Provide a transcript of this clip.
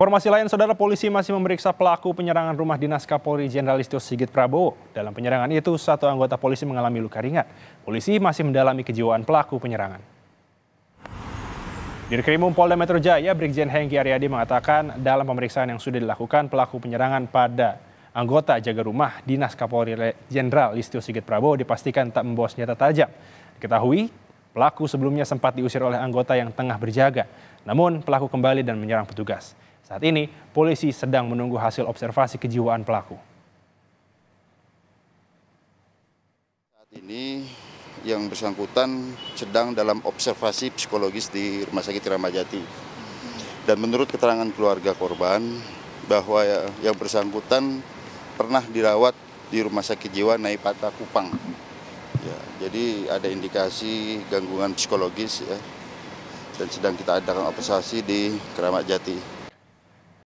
Informasi lain, saudara polisi masih memeriksa pelaku penyerangan rumah dinas Kapolri Jenderal Listio Sigit Prabowo. Dalam penyerangan itu, satu anggota polisi mengalami luka ringan. Polisi masih mendalami kejiwaan pelaku penyerangan. Dirkrimum Polda Metro Jaya, Brigjen Hengki Aryadi mengatakan dalam pemeriksaan yang sudah dilakukan pelaku penyerangan pada anggota jaga rumah dinas Kapolri Jenderal Listio Sigit Prabowo dipastikan tak membawa senjata tajam. Diketahui pelaku sebelumnya sempat diusir oleh anggota yang tengah berjaga. Namun pelaku kembali dan menyerang petugas. Saat ini, polisi sedang menunggu hasil observasi kejiwaan pelaku. Saat ini yang bersangkutan sedang dalam observasi psikologis di Rumah Sakit Ramajati. Dan menurut keterangan keluarga korban, bahwa ya, yang bersangkutan pernah dirawat di Rumah Sakit Jiwa Naipata Kupang. Ya, jadi ada indikasi gangguan psikologis ya, dan sedang kita adakan observasi di Keramat Jati.